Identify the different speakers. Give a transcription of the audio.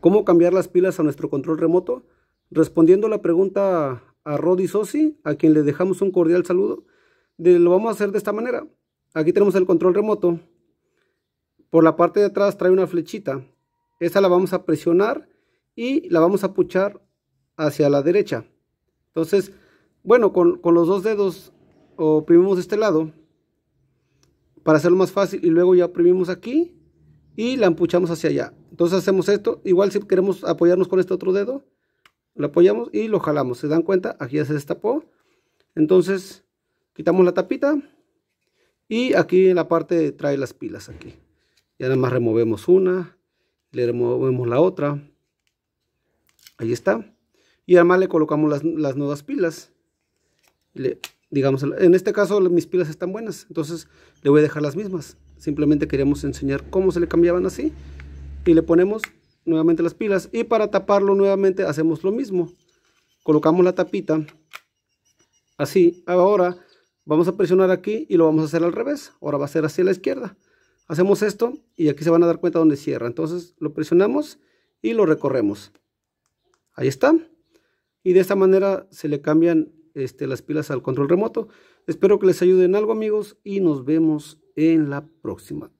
Speaker 1: ¿Cómo cambiar las pilas a nuestro control remoto? Respondiendo la pregunta a Roddy Sosi, a quien le dejamos un cordial saludo, de, lo vamos a hacer de esta manera. Aquí tenemos el control remoto. Por la parte de atrás trae una flechita. Esa la vamos a presionar y la vamos a puchar hacia la derecha. Entonces, bueno, con, con los dos dedos oprimimos este lado para hacerlo más fácil y luego ya oprimimos aquí y la empuchamos hacia allá. Entonces hacemos esto, igual si queremos apoyarnos con este otro dedo, lo apoyamos y lo jalamos. ¿Se dan cuenta? Aquí ya se destapó. Entonces quitamos la tapita y aquí en la parte trae las pilas aquí. Ya nada más removemos una, le removemos la otra. Ahí está. Y además le colocamos las, nuevas pilas. digamos, en este caso mis pilas están buenas, entonces le voy a dejar las mismas. Simplemente queríamos enseñar cómo se le cambiaban así y le ponemos nuevamente las pilas y para taparlo nuevamente hacemos lo mismo colocamos la tapita así ahora vamos a presionar aquí y lo vamos a hacer al revés ahora va a ser hacia la izquierda hacemos esto y aquí se van a dar cuenta donde cierra entonces lo presionamos y lo recorremos ahí está y de esta manera se le cambian este, las pilas al control remoto espero que les ayude en algo amigos y nos vemos en la próxima